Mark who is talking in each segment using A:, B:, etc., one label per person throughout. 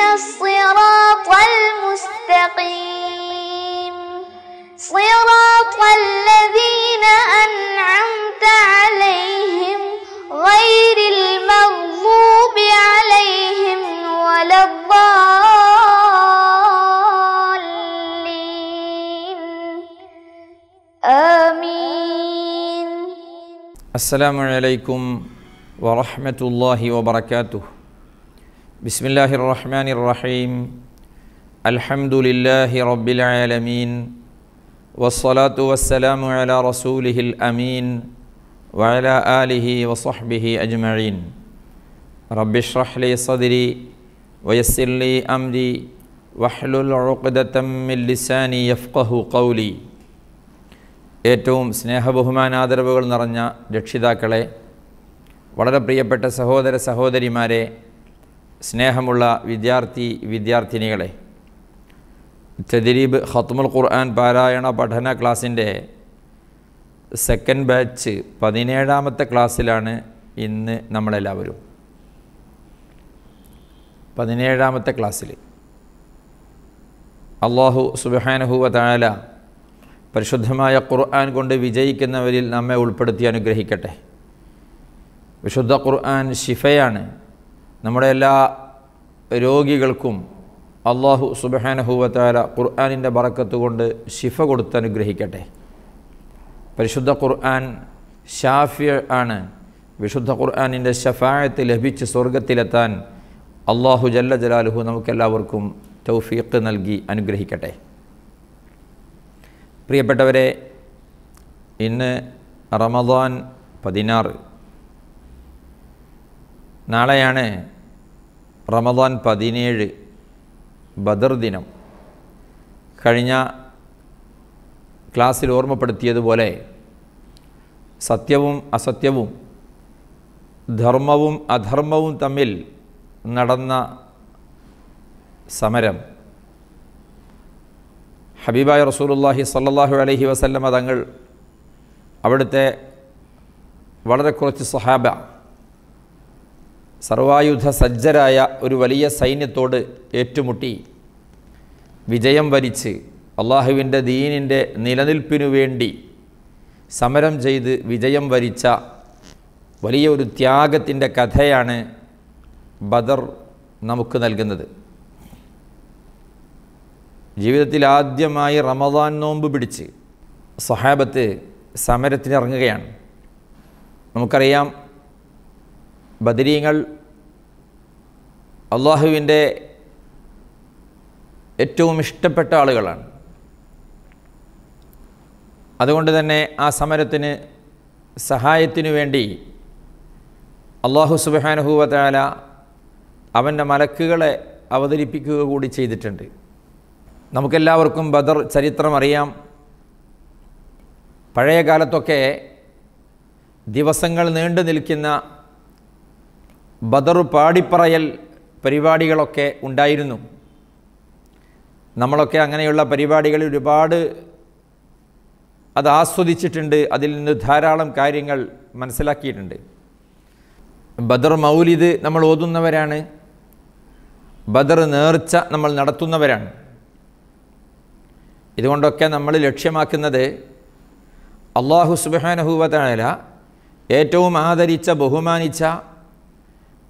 A: اهدنا الصراط المستقيم صراط الذين أنعمت عليهم غير المغضوب عليهم ولا الضالين
B: آمين السلام عليكم ورحمة الله وبركاته بسم الله الرحمن الرحيم الحمد لله رب العالمين والصلاة والسلام على رسوله الأمين وعلى آله وصحبه أجمعين رب اشرح لي صدري ويسر لي أمري واحلل عقدة من لساني يفقه قولي ഏറ്റവും സ്നേഹബഹുമാനാദരവുകൾ നിറഞ്ഞ രക്ഷിതാക്കളെ വളരെ പ്രിയപ്പെട്ട സഹോദര സഹോദരിമാരെ സ്നേഹമുള്ള വിദ്യാർത്ഥി വിദ്യാർത്ഥിനികളെ തദരീബ് ഖത്മുൽ ഖുർആൻ പാരായണ പഠന ക്ലാസിൻ്റെ സെക്കൻഡ് ബാച്ച് പതിനേഴാമത്തെ ക്ലാസ്സിലാണ് ഇന്ന് നമ്മളെല്ലാവരും പതിനേഴാമത്തെ ക്ലാസ്സിൽ അള്ളാഹു സുബഹാനുഹുവ താല പരിശുദ്ധമായ ഖുർആൻ കൊണ്ട് വിജയിക്കുന്നവരിൽ നമ്മെ ഉൾപ്പെടുത്തി അനുഗ്രഹിക്കട്ടെ വിശുദ്ധ ഖുർആൻ ഷിഫയാണ് നമ്മുടെ എല്ലാ രോഗികൾക്കും അള്ളാഹു സുബഹാനഹൂവത്താല ഖുർആാനിൻ്റെ ബറക്കത്ത് കൊണ്ട് ശിഫ കൊടുത്ത് അനുഗ്രഹിക്കട്ടെ പരിശുദ്ധ ഖുർആൻ ഷാഫിയ ആണ് വിശുദ്ധ ഖുർആാനിൻ്റെ ഷഫായത്ത് ലഭിച്ച് സ്വർഗത്തിലെത്താൻ അള്ളാഹു ജല്ല ജലാലുഹു നമുക്കെല്ലാവർക്കും തൗഫീഖ് നൽകി അനുഗ്രഹിക്കട്ടെ പ്രിയപ്പെട്ടവരെ ഇന്ന് റമദാൻ പതിനാറ് നാളെയാണ് റമദാൻ പതിനേഴ് ബദർ ദിനം കഴിഞ്ഞ ക്ലാസ്സിൽ ഓർമ്മപ്പെടുത്തിയതുപോലെ സത്യവും അസത്യവും ധർമ്മവും അധർമ്മവും തമ്മിൽ നടന്ന സമരം ഹബീബായ റസൂലുല്ലാഹി സല്ലാഹു അലഹി വസല്ലമ തങ്ങൾ അവിടുത്തെ വളരെ കുറച്ച് സഹാബ സർവായുധ സജ്ജരായ ഒരു വലിയ സൈന്യത്തോട് ഏറ്റുമുട്ടി വിജയം വരിച്ച് അള്ളാഹുവിൻ്റെ ദീനിൻ്റെ നിലനിൽപ്പിനു വേണ്ടി സമരം ചെയ്ത് വിജയം വരിച്ച വലിയ ഒരു ത്യാഗത്തിൻ്റെ കഥയാണ് ബദർ നമുക്ക് നൽകുന്നത് ജീവിതത്തിൽ ആദ്യമായി റമദാൻ നോമ്പ് പിടിച്ച് സഹാബത്ത് സമരത്തിനിറങ്ങുകയാണ് നമുക്കറിയാം ബദരീങ്ങൾ അള്ളാഹുവിൻ്റെ ഏറ്റവും ഇഷ്ടപ്പെട്ട ആളുകളാണ് അതുകൊണ്ട് തന്നെ ആ സമരത്തിന് സഹായത്തിനു വേണ്ടി അള്ളാഹു സുബാനുഹൂവത്താല അവൻ്റെ മലക്കുകളെ അവതരിപ്പിക്കുക കൂടി ചെയ്തിട്ടുണ്ട് നമുക്കെല്ലാവർക്കും ബദർ ചരിത്രം അറിയാം പഴയ കാലത്തൊക്കെ ദിവസങ്ങൾ നീണ്ടു നിൽക്കുന്ന ബദർ പാടിപ്പറയൽ പരിപാടികളൊക്കെ ഉണ്ടായിരുന്നു നമ്മളൊക്കെ അങ്ങനെയുള്ള പരിപാടികളിൽ ഒരുപാട് അത് ആസ്വദിച്ചിട്ടുണ്ട് അതിൽ നിന്ന് ധാരാളം കാര്യങ്ങൾ മനസ്സിലാക്കിയിട്ടുണ്ട് ബദർ മൗലിദ് നമ്മൾ ഓതുന്നവരാണ് ബദർ നേർച്ച നമ്മൾ നടത്തുന്നവരാണ് ഇതുകൊണ്ടൊക്കെ നമ്മൾ ലക്ഷ്യമാക്കുന്നത് അള്ളാഹു സുബാനഹുവല ഏറ്റവും ആദരിച്ച ബഹുമാനിച്ച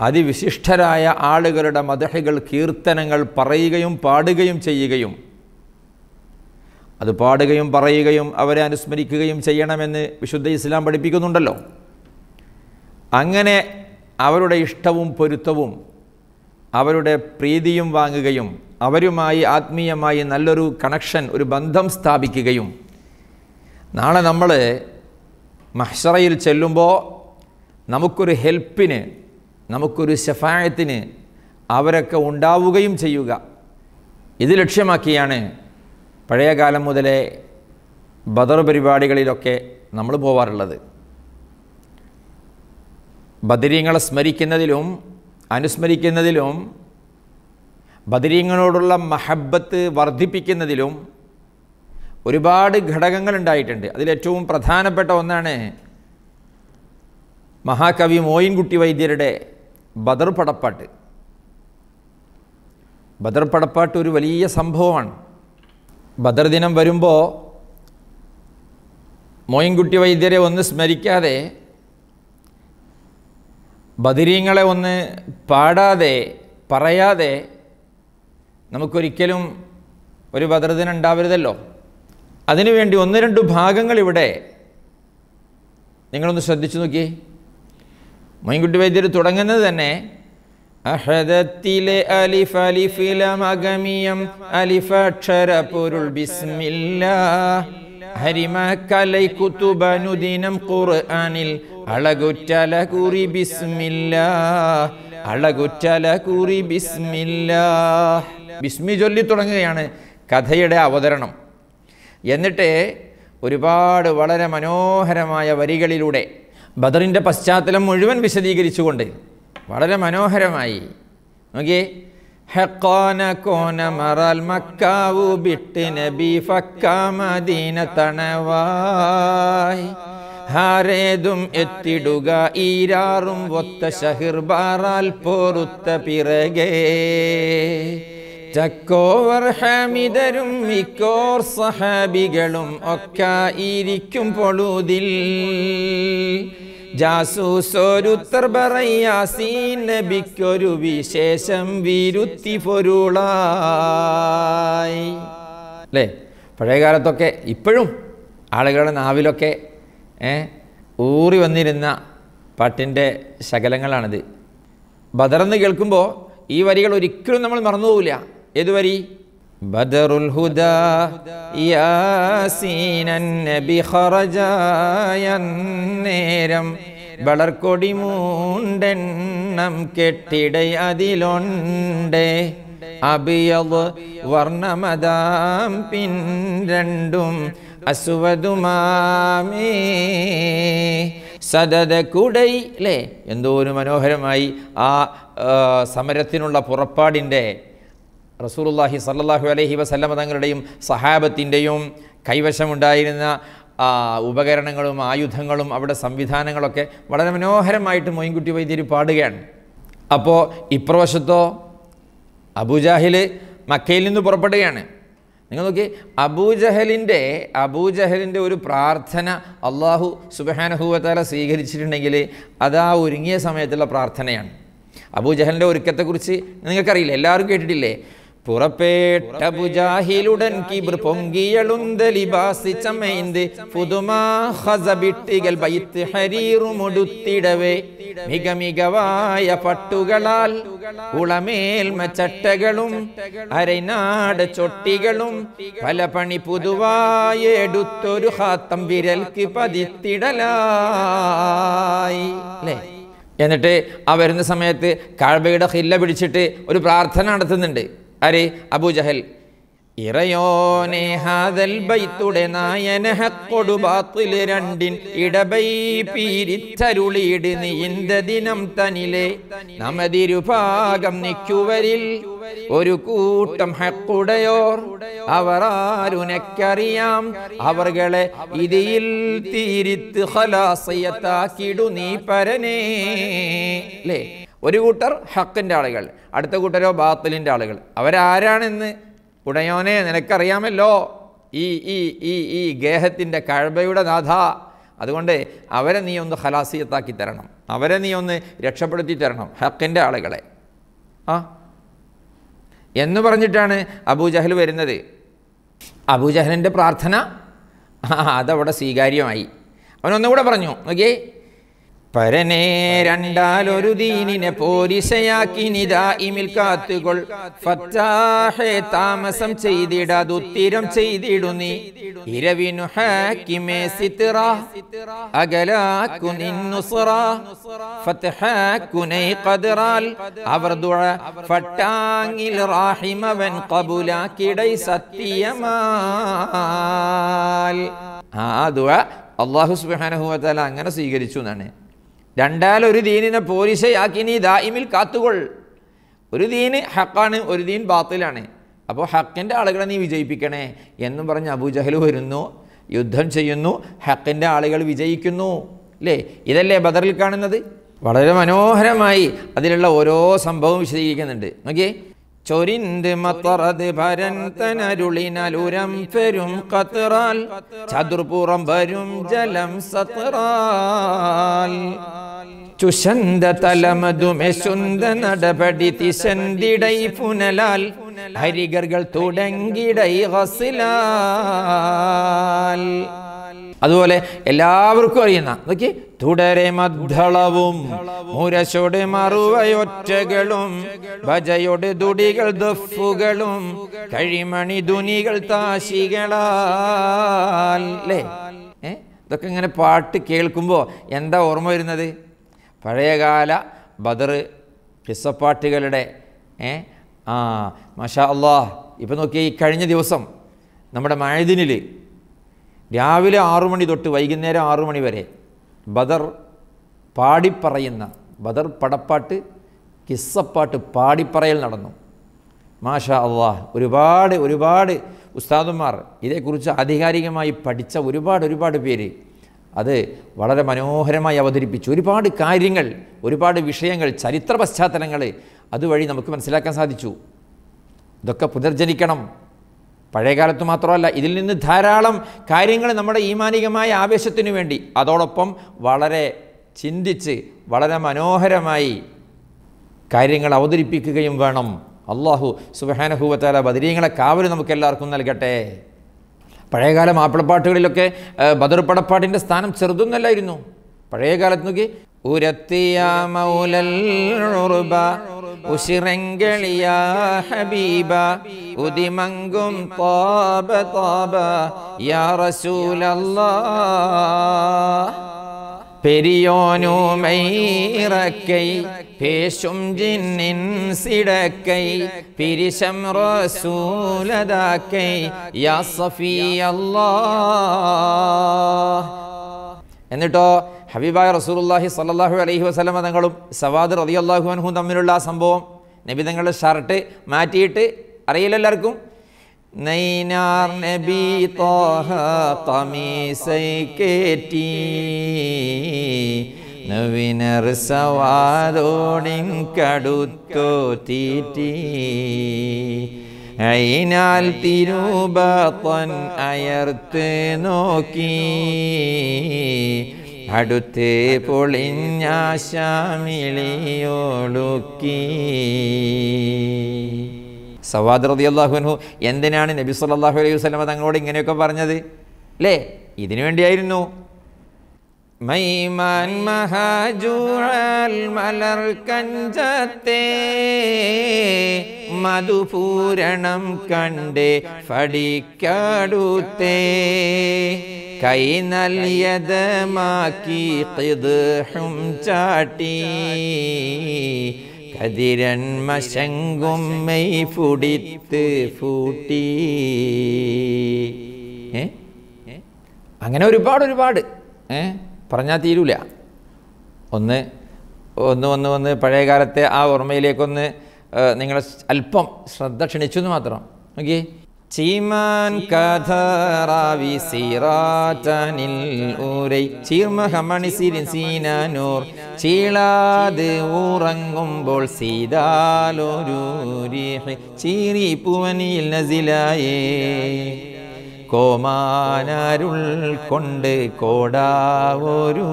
B: അതിവിശിഷ്ടരായ ആളുകളുടെ മദഹികൾ കീർത്തനങ്ങൾ പറയുകയും പാടുകയും ചെയ്യുകയും അത് പാടുകയും പറയുകയും അവരെ അനുസ്മരിക്കുകയും ചെയ്യണമെന്ന് വിശുദ്ധ ഇസ്ലാം പഠിപ്പിക്കുന്നുണ്ടല്ലോ അങ്ങനെ അവരുടെ ഇഷ്ടവും പൊരുത്തവും അവരുടെ പ്രീതിയും വാങ്ങുകയും അവരുമായി ആത്മീയമായി നല്ലൊരു കണക്ഷൻ ഒരു ബന്ധം സ്ഥാപിക്കുകയും നാളെ നമ്മൾ മഹ്സറയിൽ ചെല്ലുമ്പോൾ നമുക്കൊരു ഹെൽപ്പിന് നമുക്കൊരു ശഫായത്തിന് അവരൊക്കെ ഉണ്ടാവുകയും ചെയ്യുക ഇത് ലക്ഷ്യമാക്കിയാണ് പഴയകാലം മുതലേ ബദർ പരിപാടികളിലൊക്കെ നമ്മൾ പോവാറുള്ളത് ബദരീങ്ങളെ സ്മരിക്കുന്നതിലും അനുസ്മരിക്കുന്നതിലും ബദരീങ്ങളോടുള്ള മഹബത്ത് വർദ്ധിപ്പിക്കുന്നതിലും ഒരുപാട് ഘടകങ്ങൾ ഉണ്ടായിട്ടുണ്ട് അതിലേറ്റവും പ്രധാനപ്പെട്ട ഒന്നാണ് മഹാകവി മോയിൻകുട്ടി വൈദ്യരുടെ ബദർ പടപ്പാട്ട് ബദർ പടപ്പാട്ട് ഒരു വലിയ സംഭവമാണ് ബദർ ദിനം വരുമ്പോൾ മോയിൻകുട്ടി വൈദ്യരെ ഒന്ന് സ്മരിക്കാതെ ബദിരീങ്ങളെ ഒന്ന് പാടാതെ പറയാതെ നമുക്കൊരിക്കലും ഒരു ഭദ്രദിനം ഉണ്ടാവരുതല്ലോ അതിനുവേണ്ടി ഒന്ന് രണ്ട് ഭാഗങ്ങൾ ഇവിടെ നിങ്ങളൊന്ന് ശ്രദ്ധിച്ചു നോക്കിയേ മൈൻകുട്ടി വൈദ്യർ തുടങ്ങുന്നത് തന്നെ അഹദത്തിലെ അലിഫ് അലിഫിലമഗമിയം അലിഫക്ഷര പൊരുൾ ബിസ്മില്ല ഹരിമ കലൈ കുത്തുബനുദിനം ഖുർആനിൽ അളകുറ്റല കുറി ബിസ്മില്ല അളകുറ്റല കുറി ബിസ്മില്ല ബിസ്മി ചൊല്ലി തുടങ്ങുകയാണ് കഥയുടെ അവതരണം എന്നിട്ട് ഒരുപാട് വളരെ മനോഹരമായ വരികളിലൂടെ ബദറിൻ്റെ പശ്ചാത്തലം മുഴുവൻ വിശദീകരിച്ചുകൊണ്ട് വളരെ മനോഹരമായി നോക്കിയേ ഹക്കോന നബി മദീന എത്തിടുക ഈരാറും ഒത്ത ഷഹിർ ബാറാൽ പോറുത്ത പിറകേ ചക്കോവർ ഹമിതരും മിക്കോർ സഹാബികളും ഒക്കെ ഇരിക്കും പൊളുതിൽ ജാസൂസോരുത്തർ പറയാസീ നബിക്കൊരു വിശേഷം വിരുത്തി പൊരുളായി അല്ലേ പഴയകാലത്തൊക്കെ ഇപ്പോഴും ആളുകളുടെ നാവിലൊക്കെ ഊറി വന്നിരുന്ന പാട്ടിൻ്റെ ശകലങ്ങളാണിത് ബദറെന്ന് കേൾക്കുമ്പോൾ ഈ വരികൾ ഒരിക്കലും നമ്മൾ മറന്നുപോകില്ല ഏതുവരി ബദറുൽ ഹുദാ യാസീനൻ നബി നേരം വളർക്കൊടി മൂണ്ടെണ്ണം കെട്ടിട അതിലൊണ്ട് അബിയത് വർണ്ണമതാം പിൻ രണ്ടും അസുവതുമാമേ സദത കുടൈ അല്ലേ എന്തോ ഒരു മനോഹരമായി ആ സമരത്തിനുള്ള പുറപ്പാടിൻ്റെ റസൂലുള്ളാഹി സല്ലാഹു അലഹി വസല്ലമ തങ്ങളുടെയും സഹാബത്തിൻ്റെയും കൈവശമുണ്ടായിരുന്ന ഉപകരണങ്ങളും ആയുധങ്ങളും അവിടെ സംവിധാനങ്ങളൊക്കെ വളരെ മനോഹരമായിട്ട് മൊയിൻകുട്ടി വൈദ്യർ പാടുകയാണ് അപ്പോൾ ഇപ്രവശത്തോ അബൂജാഹിൽ മക്കയിൽ നിന്ന് പുറപ്പെടുകയാണ് നിങ്ങൾ നോക്കി അബൂജഹലിൻ്റെ അബൂജഹലിൻ്റെ ഒരു പ്രാർത്ഥന അള്ളാഹു സുബഹാനഹുവത്താല സ്വീകരിച്ചിട്ടുണ്ടെങ്കിൽ അത് ആ ഒരുങ്ങിയ സമയത്തുള്ള പ്രാർത്ഥനയാണ് അബൂജഹലിൻ്റെ ഒരുക്കത്തെക്കുറിച്ച് നിങ്ങൾക്കറിയില്ല എല്ലാവരും കേട്ടിട്ടില്ലേ പുറപ്പെട്ട പുജാഹിലുടൻ കിബിർ പൊങ്കിയളുന്തലിബാസിച്ചമൈന്ത് പുതുമാ ഹസബിട്ടികൾ ബൈത്ത് ഹരീറുമൊടുത്തിടവേ മിക മികവായ പട്ടുകളാൽ ഉളമേൽമ ചട്ടകളും അരനാട് ചൊട്ടികളും പല പണി പുതുവായി എടുത്തൊരു ഹാത്തം വിരൽക്ക് പതിത്തിടലായി അല്ലേ എന്നിട്ട് ആ വരുന്ന സമയത്ത് കാഴ്ബയുടെ ഹില്ല പിടിച്ചിട്ട് ഒരു പ്രാർത്ഥന നടത്തുന്നുണ്ട് ആര് അബുജഹൽ ഇറയോനെ ഹാദൽ ബൈത്തുടെ നായന ഹക്കൊടു ബാത്തിൽ രണ്ടിൻ ഇടബൈ പീരിത്തരുളിയിട് നീന്ത ദിനം തനിലെ നമതിരുഭാഗം നിക്കുവരിൽ ഒരു കൂട്ടം ഹക്കുടയോർ അവർ ആരുനക്കറിയാം അവർകളെ ഇതിൽ തീരിത്ത് ഹലാസയത്താക്കിടു നീ പരനേ അല്ലേ ഒരു കൂട്ടർ ഹക്കിൻ്റെ ആളുകൾ അടുത്ത കൂട്ടരോ ബാത്തലിൻ്റെ ആളുകൾ അവരാരാണെന്ന് ഉടയോനെ നിനക്കറിയാമല്ലോ ഈ ഈ ഈ ഈ ഗേഹത്തിൻ്റെ കഴബയുടെ നാഥ അതുകൊണ്ട് അവരെ നീ ഒന്ന് ഹലാസിയത്താക്കി തരണം അവരെ നീ ഒന്ന് രക്ഷപ്പെടുത്തി തരണം ഹക്കിൻ്റെ ആളുകളെ ആ എന്ന് പറഞ്ഞിട്ടാണ് അബൂജഹൽ വരുന്നത് അബൂജഹലിൻ്റെ പ്രാർത്ഥന അതവിടെ സ്വീകാര്യമായി അവനൊന്നുകൂടെ പറഞ്ഞു നോക്കിയേ പരനെ രണ്ടാലൊരു ദീനിനെ പോരിശയാക്കി നിതായിമിൽ കാത്തുകൾ ഫത്താഹേ താമസം ചെയ്തിടതുത്തിരം ചെയ്തിടു നീ ഇരവിനു ഹാക്കിമേ സിത്തിറ അകലാക്കു നിന്നുസ്റ ഫത്ഹാക്കുനൈ ഖദ്റാൽ അവർ ദുഴ ഫട്ടാങ്ങിൽ റാഹിമവൻ കബുലാക്കിടൈ സത്യമാൽ ആ ദുഴ അള്ളാഹു സുബാനഹുവല അങ്ങനെ സ്വീകരിച്ചു എന്നാണ് രണ്ടാലൊരു ദീനിനെ പോലീസയാക്കി നീ ദായിമിൽ കാത്തുകൊൾ ഒരു ദീന് ഹക്കാണ് ഒരു ദീൻ ബാത്തിലാണ് അപ്പോൾ ഹക്കിൻ്റെ ആളുകളെ നീ വിജയിപ്പിക്കണേ എന്നും പറഞ്ഞ് അബൂജഹൽ വരുന്നു യുദ്ധം ചെയ്യുന്നു ഹക്കിൻ്റെ ആളുകൾ വിജയിക്കുന്നു അല്ലേ ഇതല്ലേ ബദറിൽ കാണുന്നത് വളരെ മനോഹരമായി അതിലുള്ള ഓരോ സംഭവം വിശദീകരിക്കുന്നുണ്ട് നോക്കിയേ ചൊരിന്ത് മത്തറത് ഭരന്തനരുളിനലുരം പെരും കത്തറാൽ ചതുർപുറം വരും ജലം സത്തറാൽ ചുഷന്ത തലമതുമെശുന്ത നടപടി തിശന്തിടൈ പുനലാൽ ഹരികർകൾ തുടങ്ങിടൈ ഹസിലാൽ അതുപോലെ എല്ലാവർക്കും അറിയുന്ന നോക്കി തുടരെ മദ്ധളവും മുരശോടെ മറുവയൊറ്റകളും ഭജയുടെ ദുടികൾ ദഫുകളും കഴിമണി ദുനികൾ താശികളല്ലേ ഏ ഇതൊക്കെ ഇങ്ങനെ പാട്ട് കേൾക്കുമ്പോൾ എന്താ ഓർമ്മ വരുന്നത് പഴയകാല ബദർ കിസ്സപ്പാട്ടുകളുടെ ഏ ആ മഷാ അള്ളാഹ് ഇപ്പം നോക്കിയാൽ ഈ കഴിഞ്ഞ ദിവസം നമ്മുടെ മഴദിനിൽ രാവിലെ ആറു മണി തൊട്ട് വൈകുന്നേരം ആറു മണി വരെ ബദർ പാടിപ്പറയുന്ന ബദർ പടപ്പാട്ട് കിസ്സപ്പാട്ട് പാടിപ്പറയൽ നടന്നു മാഷ അള്ളാഹ് ഒരുപാട് ഒരുപാട് ഉസ്താദുമാർ ഇതേക്കുറിച്ച് ആധികാരികമായി പഠിച്ച ഒരുപാട് ഒരുപാട് പേര് അത് വളരെ മനോഹരമായി അവതരിപ്പിച്ചു ഒരുപാട് കാര്യങ്ങൾ ഒരുപാട് വിഷയങ്ങൾ ചരിത്ര പശ്ചാത്തലങ്ങൾ അതുവഴി നമുക്ക് മനസ്സിലാക്കാൻ സാധിച്ചു ഇതൊക്കെ പുനർജനിക്കണം പഴയകാലത്ത് മാത്രമല്ല ഇതിൽ നിന്ന് ധാരാളം കാര്യങ്ങൾ നമ്മുടെ ഈമാനികമായ ആവേശത്തിനു വേണ്ടി അതോടൊപ്പം വളരെ ചിന്തിച്ച് വളരെ മനോഹരമായി കാര്യങ്ങൾ അവതരിപ്പിക്കുകയും വേണം അള്ളാഹു സുബഹാനഹൂവത്താല ബദരീങ്ങളെ കാവൽ എല്ലാവർക്കും നൽകട്ടെ പഴയകാല മാപ്പിളപ്പാട്ടുകളിലൊക്കെ ബദർ പടപ്പാട്ടിൻ്റെ സ്ഥാനം ചെറുതൊന്നല്ലായിരുന്നു പഴയ കാലത്ത് നോക്കി ഉരത്തിയ മൗലൽ ഉഷിറങ്കെളിയ ഹബീബ ഉദിമങ്കും താബ താബ യാ റസൂലല്ലാ പെരിയോനുമൈറക്കൈ പേശും ജിന്നിൻ സിടക്കൈ പിരിശം റസൂലതാക്കൈ യാ സഫിയല്ലാ എന്നിട്ടോ ഹബീബായ റസൂലുള്ളാഹി സല്ലാഹു അലൈഹി വസ്ലമ തങ്ങളും സവാദ് അള്ളാഹു അൻഹും തമ്മിലുള്ള ആ സംഭവം നബി തങ്ങളുടെ ഷർട്ട് മാറ്റിയിട്ട് അറിയില്ല എല്ലാവർക്കും നൈനാർ നബി തോഹ തമീസൈ കേറ്റി നവീനർ കടുത്തോ തീറ്റി അയിനാൽ തിരൂപത്തൻ അയർത്ത് നോക്കി അടുത്ത് പൊളിഞ്ഞാശാമിളിയോളുക്കി സവാദ് റതി അള്ളാഹുനു എന്തിനാണ് നബി സല്ലാഹു അലൈഹി വസ്ലമ തങ്ങളോട് ഇങ്ങനെയൊക്കെ പറഞ്ഞത് അല്ലേ ഇതിനു വേണ്ടിയായിരുന്നു മൈമാൻ മഹാജൂഴൽ മലർ കഞ്ചത്തെ മധുപൂരണം കണ്ടേ ഫടിക്കാടുത്തേ കൈനൽ യദമാക്കി ഖിദ്ഹും ചാട്ടി മശങ്കും മെയ് ഫുടിത്ത് ഫൂട്ടി അങ്ങനെ ഒരുപാട് ഒരുപാട് ഏ പറഞ്ഞാൽ തീരൂല ഒന്ന് ഒന്ന് ഒന്ന് ഒന്ന് പഴയ കാലത്തെ ആ ഓർമ്മയിലേക്കൊന്ന് നിങ്ങളെ അല്പം ശ്രദ്ധ ക്ഷണിച്ചു എന്ന് മാത്രം നോക്കിയേ സീനാനൂർ ഉറങ്ങുമ്പോൾ സീതാലൊരൂരി നസിലായേ കോമാനരുൾ കൊണ്ട് കോടാവൊരു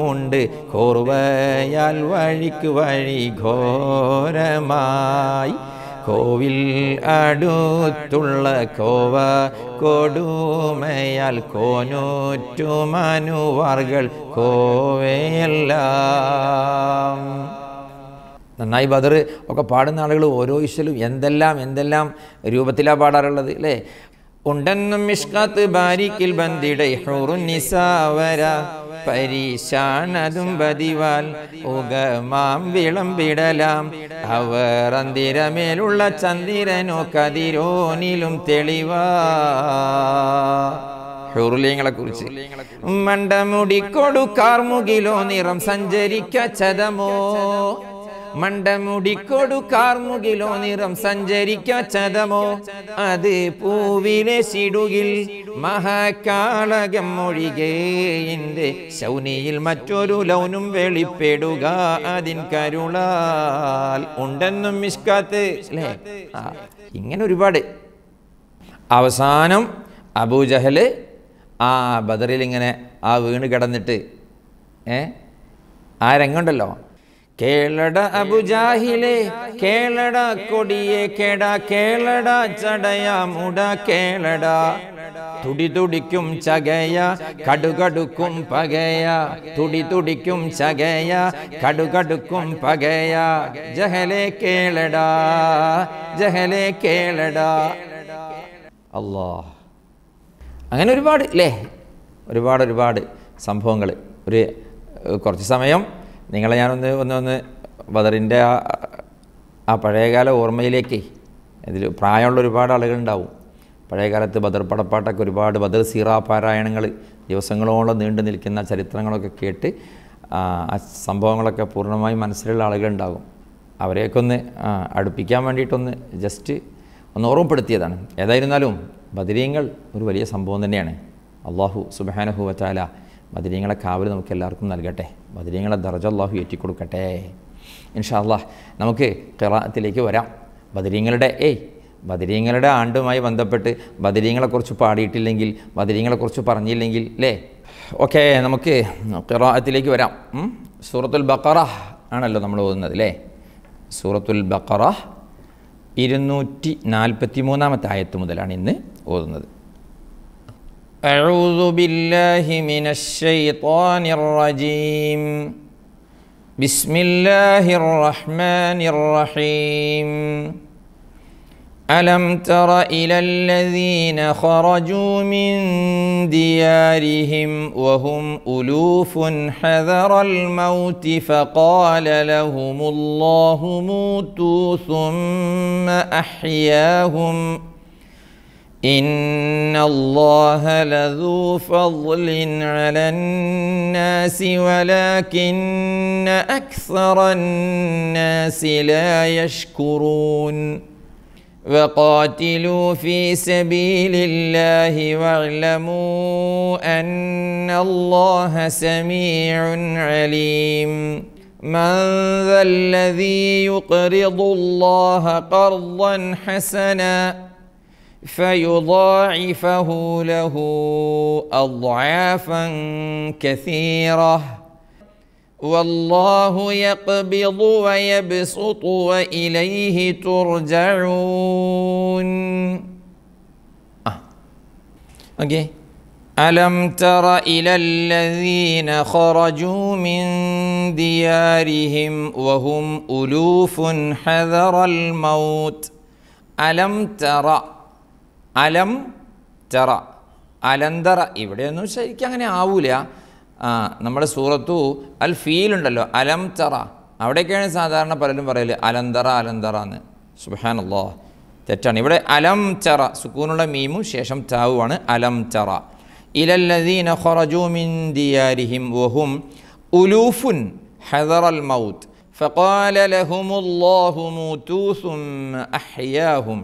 B: മുണ്ട് കോർവയാൽ വഴിക്ക് വഴി ഘോരമായി കോവിൽ അടുത്തുള്ള കോവ കൊടുമയാൽ കോനൂറ്റു മനുവാറുകൾ കോവയല്ല നന്നായി ബദർ ഒക്കെ പാടുന്ന ആളുകൾ ഓരോ ഇശലും എന്തെല്ലാം എന്തെല്ലാം രൂപത്തിലാണ് പാടാറുള്ളത് അല്ലേ ഉണ്ടെന്നും മിഷ്കാത്ത് ബാരിക്കിൽ ബന്ദിടെ ഹൂറുൻ നിസാവരാ പരീശാനതും പതിവാൽ ഉഗമാം വിളമ്പിടലാം അവർ അന്തിരമേലുള്ള ചന്ദ്രനോ കതിരോനിലും തെളിവാ ഹുർലിയങ്ങളെ കുറിച്ച് മണ്ടമുടി മുകിലോ നിറം സഞ്ചരിക്ക ചതമോ മണ്ടമുടിക്കൊടു കാർമുകിലോ നിറം സഞ്ചരിക്ക ചതമോ അത് പൂവിലെ ചിടുകിൽ മഹാകാളകം ഒഴികേ ശൗനിയിൽ മറ്റൊരു ലൗനും വെളിപ്പെടുക അതിൻ കരുളാൽ ഉണ്ടെന്നും മിഷ്കാത്ത് അല്ലേ ഇങ്ങനെ ഒരുപാട് അവസാനം അബൂജഹല് ആ ബദറിൽ ഇങ്ങനെ ആ വീണ് കിടന്നിട്ട് ഏ ആ രംഗമുണ്ടല്ലോ കേളട അബുജാഹിലെ കേളട കൊടിയെ കേട കേളട ചടയ മുട കേളട തുടി തുടിക്കും ചകയ കടുകടുക്കും പകയ തുടി തുടിക്കും ചകയ കടുകടുക്കും പകയ ജഹലെ കേളട ജഹലെ കേളട അല്ലാ അങ്ങനെ ഒരുപാട് അല്ലേ ഒരുപാട് ഒരുപാട് സംഭവങ്ങൾ ഒരു കുറച്ച് സമയം നിങ്ങളെ ഞാനൊന്ന് ഒന്ന് ഒന്ന് ബദറിൻ്റെ ആ ആ പഴയകാല ഓർമ്മയിലേക്ക് ഇതിൽ പ്രായമുള്ള ഒരുപാട് ആളുകളുണ്ടാവും പഴയകാലത്ത് ബദർ പടപ്പാട്ടൊക്കെ ഒരുപാട് ബദർ സീറ പാരായണങ്ങൾ ദിവസങ്ങളോളം നീണ്ടു നിൽക്കുന്ന ചരിത്രങ്ങളൊക്കെ കേട്ട് ആ സംഭവങ്ങളൊക്കെ പൂർണ്ണമായും മനസ്സിലുള്ള ആളുകളുണ്ടാകും അവരെയൊക്കെ ഒന്ന് അടുപ്പിക്കാൻ വേണ്ടിയിട്ടൊന്ന് ജസ്റ്റ് ഒന്ന് ഓർമ്മപ്പെടുത്തിയതാണ് ഏതായിരുന്നാലും ബദരീങ്ങൾ ഒരു വലിയ സംഭവം തന്നെയാണ് അള്ളാഹു സുബാനഹുവ ചാല ബദരീങ്ങളെ കാവൽ നമുക്ക് എല്ലാവർക്കും നൽകട്ടെ ബദരീങ്ങളെ ദർജ ഏറ്റിക്കൊടുക്കട്ടെ ഇൻഷാ നമുക്ക് കിറാത്തിലേക്ക് വരാം ബദരീങ്ങളുടെ ഏയ് ബദരീങ്ങളുടെ ആണ്ടുമായി ബന്ധപ്പെട്ട് ബദരീങ്ങളെക്കുറിച്ച് പാടിയിട്ടില്ലെങ്കിൽ ബദരീങ്ങളെക്കുറിച്ച് പറഞ്ഞില്ലെങ്കിൽ അല്ലേ ഓക്കെ നമുക്ക് കിറാത്തിലേക്ക് വരാം സൂറത്തുൽ ബക്കറ ആണല്ലോ നമ്മൾ ഓതുന്നത് അല്ലേ സൂറത്തുൽ ബക്കറ ഇരുന്നൂറ്റി നാൽപ്പത്തി മൂന്നാമത്തെ ആയത്ത് മുതലാണ് ഇന്ന് ഓതുന്നത് أعوذ بالله من الشيطان الرجيم بسم الله الرحمن الرحيم ألم تر إلى الذين خرجوا من ديارهم وهم ألوف حذر الموت فقال لهم الله موتوا ثم أحياهم ۖ إن الله لذو فضل على الناس ولكن أكثر الناس لا يشكرون وقاتلوا في سبيل الله واعلموا أن الله سميع عليم من ذا الذي يقرض الله قرضا حسناً فيضاعفه له اضعافا كثيره والله يقبض ويبسط واليه ترجعون آه. okay. الم تر الى الذين خرجوا من ديارهم وهم الوف حذر الموت الم تر അലം ചറ അലന്തറ ഇവിടെയൊന്നും ശരിക്കും അങ്ങനെ ആവൂല നമ്മുടെ സൂറത്തു അൽ ഫീലുണ്ടല്ലോ അലം ചറ അവിടേക്കാണ് സാധാരണ പലരും പറയല് അലന്തറ അലന്തറ എന്ന് സുബാനല്ലോ തെറ്റാണ് ഇവിടെ അലം ചറ സുക്കൂനുള്ള മീമും ശേഷം ചാവുമാണ് അലം ചറ ഇലല്ലദീന ഖറജൂമിൻ ദിയാരിഹിം വഹും ഉലൂഫുൻ ഹദറൽ മൗത്ത് ഫഖാല ലഹുമുല്ലാഹു الله موتوا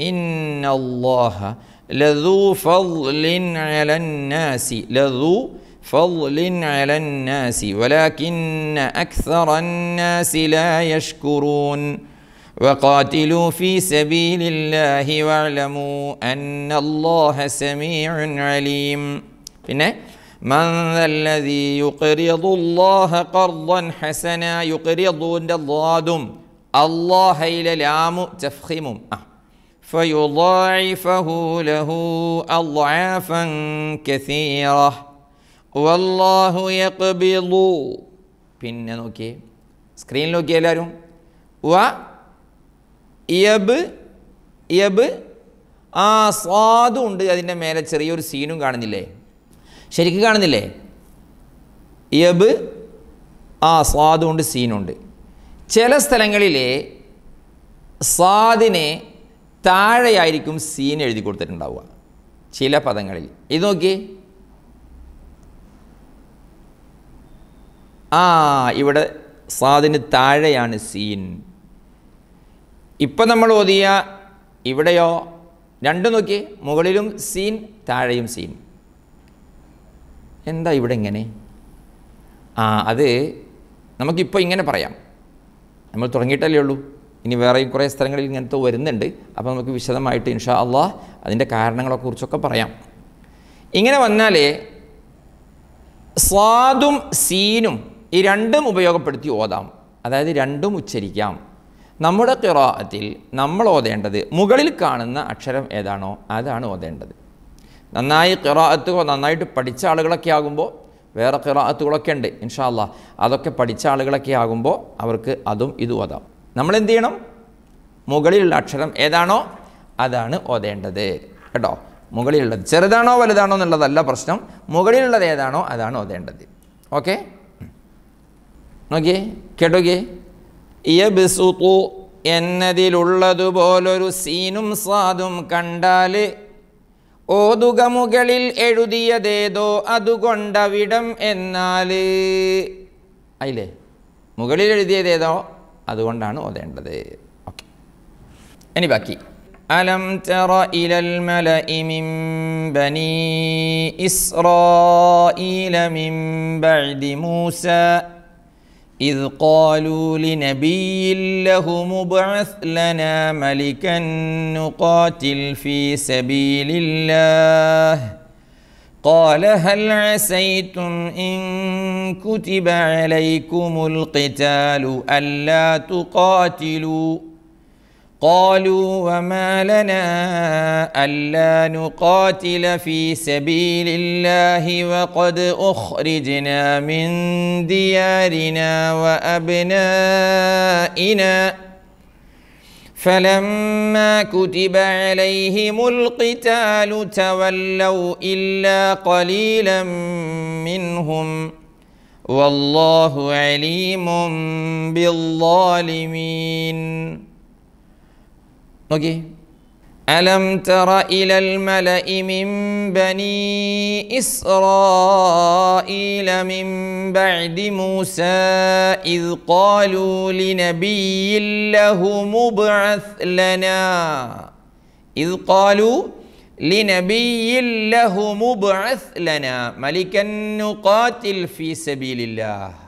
B: إن الله لذو فضل على الناس لذو فضل على الناس ولكن أكثر الناس لا يشكرون وقاتلوا في سبيل الله واعلموا أن الله سميع عليم من ذا الذي يقرض الله قرضا حسنا يقرض دضادم الله إلى العام تفخم آه. فيضاعفه له أضعافا كثيرة വല്ലാഹു يقبض പിന്നെ നോക്കിയേ സ്ക്രീനിൽ നോക്കിയ എല്ലാവരും വ യബ് യബ് ആ സ്വാദും ഉണ്ട് അതിൻ്റെ മേലെ ചെറിയൊരു സീനും കാണുന്നില്ലേ ശരിക്കും കാണുന്നില്ലേ യബ് ആ സ്വാദും ഉണ്ട് സീനുണ്ട് ചില സ്ഥലങ്ങളിലെ സ്വാദിനെ താഴെയായിരിക്കും സീൻ എഴുതി കൊടുത്തിട്ടുണ്ടാവുക ചില പദങ്ങളിൽ ഇത് നോക്കി ആ ഇവിടെ സാദിന് താഴെയാണ് സീൻ ഇപ്പം നമ്മൾ ഓതിയ ഇവിടെയോ രണ്ടും നോക്കി മുകളിലും സീൻ താഴെയും സീൻ എന്താ ഇവിടെ ഇങ്ങനെ ആ അത് നമുക്കിപ്പോൾ ഇങ്ങനെ പറയാം നമ്മൾ തുടങ്ങിയിട്ടല്ലേ ഉള്ളൂ ഇനി വേറെയും കുറേ സ്ഥലങ്ങളിൽ ഇങ്ങനത്തെ വരുന്നുണ്ട് അപ്പോൾ നമുക്ക് വിശദമായിട്ട് ഇൻഷാ അള്ളാഹ് അതിൻ്റെ കുറിച്ചൊക്കെ പറയാം ഇങ്ങനെ വന്നാൽ സ്വാദും സീനും ഈ രണ്ടും ഉപയോഗപ്പെടുത്തി ഓതാം അതായത് രണ്ടും ഉച്ചരിക്കാം നമ്മുടെ കിറാത്തിൽ നമ്മൾ ഓതേണ്ടത് മുകളിൽ കാണുന്ന അക്ഷരം ഏതാണോ അതാണ് ഓതേണ്ടത് നന്നായി കിറാത്തുകോ നന്നായിട്ട് പഠിച്ച ആളുകളൊക്കെ ആകുമ്പോൾ വേറെ കിറാത്തുകളൊക്കെ ഉണ്ട് ഇൻഷാല്ല അതൊക്കെ പഠിച്ച ആളുകളൊക്കെ ആകുമ്പോൾ അവർക്ക് അതും ഇതും ഓതാം നമ്മൾ എന്ത് ചെയ്യണം മുകളിലുള്ള അക്ഷരം ഏതാണോ അതാണ് ഓതേണ്ടത് കേട്ടോ മുകളിലുള്ളത് ചെറുതാണോ വലുതാണോ എന്നുള്ളതല്ല പ്രശ്നം മുകളിലുള്ളത് ഏതാണോ അതാണ് ഓതേണ്ടത് ഓക്കെ നോക്കിയേ കേട്ടോക്കിയേ യബ്സുതു എന്നതിലുള്ളതുപോലൊരു സീനും സാദും കണ്ടാൽ ഓതുക മുകളിൽ എഴുതിയതേതോ അതുകൊണ്ടവിടം എന്നാൽ അയില്ലേ മുകളിൽ എഴുതിയതേതോ അതുകൊണ്ടാണ് ഓതേണ്ടത് ഓക്കെ ഇനി ബാക്കി ألم تر إلى الملأ من بني إسرائيل من بعد موسى إذ قالوا لنبي له مبعث لنا ملكا نقاتل في سبيل الله ۖ قال هل عسيتم ان كتب عليكم القتال الا تقاتلوا قالوا وما لنا الا نقاتل في سبيل الله وقد اخرجنا من ديارنا وابنائنا فلما كتب عليهم القتال تولوا الا قليلا منهم والله عليم بالظالمين اوكي okay. ألم تر إلى الملأ من بني إسرائيل من بعد موسى إذ قالوا لنبي له مبعث لنا إذ قالوا لنبي له مبعث لنا ملكا نقاتل في سبيل الله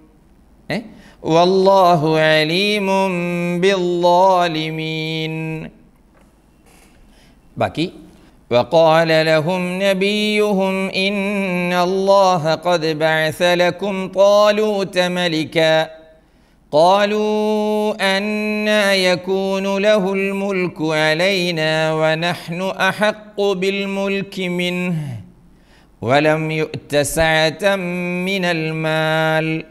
B: إيه؟ والله عليم بالظالمين باقي وقال لهم نبيهم إن الله قد بعث لكم طالوت ملكا قالوا أنا يكون له الملك علينا ونحن أحق بالملك منه ولم يؤت سعة من المال ۖ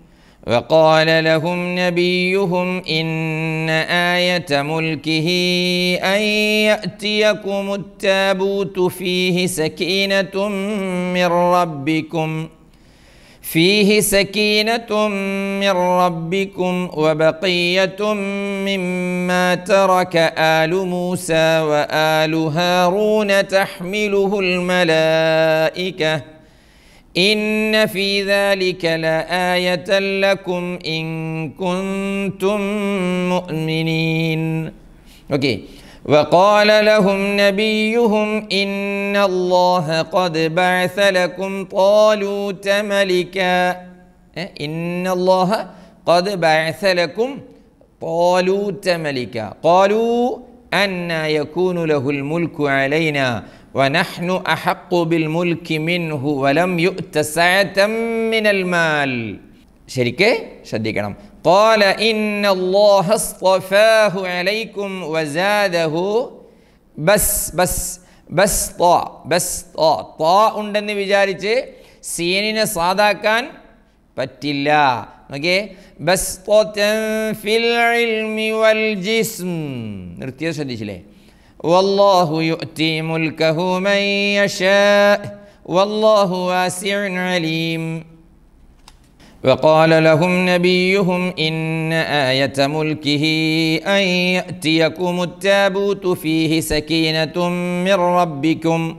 B: وقال لهم نبيهم ان ايه ملكه ان ياتيكم التابوت فيه سكينه من ربكم فيه سكينه من ربكم وبقيه مما ترك ال موسى وال هارون تحمله الملائكه ان في ذلك لايه لكم ان كنتم مؤمنين اوكي okay. وقال لهم نبيهم ان الله قد بعث لكم طالوت ملكا إيه؟ ان الله قد بعث لكم طالوت ملكا قالوا أن يكون له الملك علينا വനഹ്നു അഹക്കുബിൽ മുൽക്കി മിൻഹു വലം മിനൽ മാൽ ശരിക്ക് ശ്രദ്ധിക്കണം قال إن الله اصطفاه عليكم وزاده بس ബസ് തോ ബസ് തോ തോ ഉണ്ടെന്ന് വിചാരിച്ച് സീനിനെ സാധാക്കാൻ പറ്റില്ല നോക്കിയേ ബസ് നിർത്തിയത് ശ്രദ്ധിച്ചില്ലേ والله يؤتي ملكه من يشاء والله واسع عليم وقال لهم نبيهم إن آية ملكه أن يأتيكم التابوت فيه سكينة من ربكم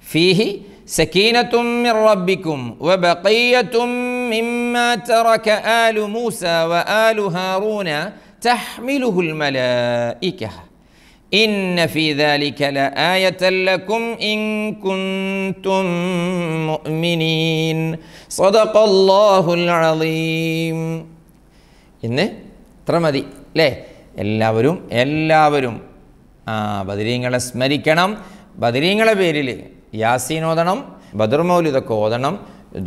B: فيه سكينة من ربكم وبقية مما ترك آل موسى وآل هارون تحمله الملائكة ഇന്ന في ഇന്ന് ഇത്ര മതി അല്ലേ എല്ലാവരും എല്ലാവരും ആ ബദരീങ്ങളെ സ്മരിക്കണം ബദരീങ്ങളെ പേരിൽ യാസീൻ ഓതണം ബദർമൗലിതൊക്കെ ഓതണം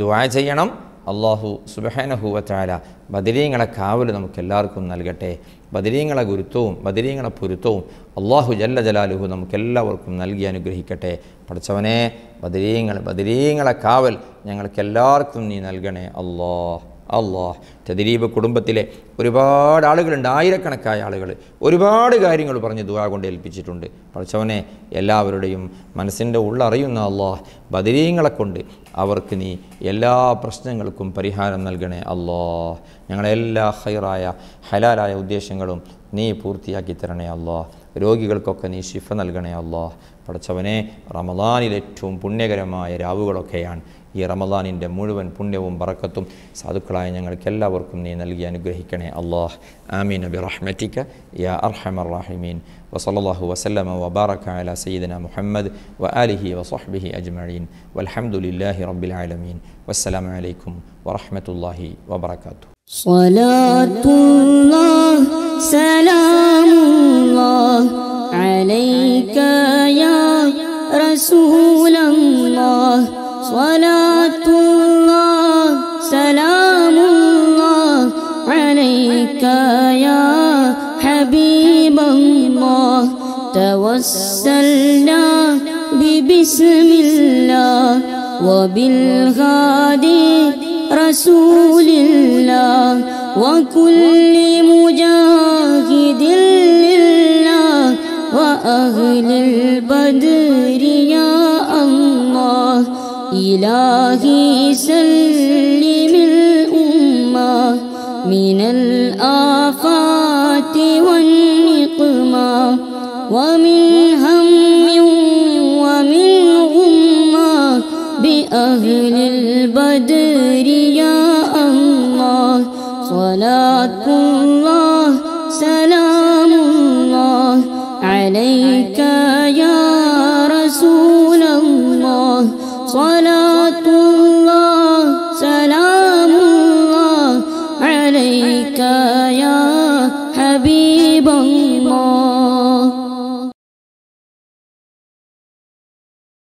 B: ദുവാ ചെയ്യണം അള്ളാഹു സുബഹാനഹുവ ചാല ബദരീങ്ങളെ കാവൽ നമുക്ക് എല്ലാവർക്കും നൽകട്ടെ ബദരീങ്ങളെ ഗുരുത്വവും ബദരീങ്ങളെ പൊരുത്തവും അള്ളാഹു ജല്ല ജലാലുഹു നമുക്കെല്ലാവർക്കും നൽകി അനുഗ്രഹിക്കട്ടെ പഠിച്ചവനെ ബദരീങ്ങൾ ബദരീങ്ങളെ കാവൽ ഞങ്ങൾക്ക് എല്ലാവർക്കും നീ നൽകണേ അള്ളാഹ് അള്ളാഹ് തദരീബ് കുടുംബത്തിലെ ഒരുപാട് ആളുകളുണ്ട് ആയിരക്കണക്കായ ആളുകൾ ഒരുപാട് കാര്യങ്ങൾ പറഞ്ഞ് ദുവാ കൊണ്ട് ഏൽപ്പിച്ചിട്ടുണ്ട് പഠിച്ചവനെ എല്ലാവരുടെയും മനസ്സിൻ്റെ ഉള്ളറിയുന്ന അള്ളാഹ് ബദരീങ്ങളെ കൊണ്ട് അവർക്ക് നീ എല്ലാ പ്രശ്നങ്ങൾക്കും പരിഹാരം നൽകണേ അള്ളാഹ് ഞങ്ങളെല്ലാ ഹൈറായ ഹലാലായ ഉദ്ദേശങ്ങളും നീ പൂർത്തിയാക്കി തരണേ അള്ളാഹ് രോഗികൾക്കൊക്കെ നീ ശിഫ നൽകണേ അള്ളാഹ് പഠിച്ചവനെ റമദാനിൽ ഏറ്റവും പുണ്യകരമായ രാവുകളൊക്കെയാണ് ഈ റമദാനിൻ്റെ മുഴുവൻ പുണ്യവും പറക്കത്തും സാധുക്കളായ ഞങ്ങൾക്ക് എല്ലാവർക്കും നീ നൽകി അനുഗ്രഹിക്കണേ അള്ളാഹ് ആമീൻ നബി റഹ്മറ്റിക്ക യാ അർഹമർ റാഹിമീൻ വസല്ലാഹു വസല്ലമ വബാറക അല സയ്യിദന മുഹമ്മദ് വ അലിഹി വസഹ്ബിഹി അജ്മഴീൻ വലഹമുല്ലാഹി റബ്ബിൽ ആലമീൻ വസ്സലാമലൈക്കും വറഹമത്തല്ലാഹി വബർക്കാത്തു
A: صلاة الله سلام الله عليك يا رسول الله صلاة الله سلام الله عليك يا حبيب الله توسلنا ببسم الله وبالغادي رسول الله وكل مجاهد لله وأهل البدر يا الله إلهي سلم الأمة من الآفات والنقمة ومن هم ومن غمة بأهل البدر ولا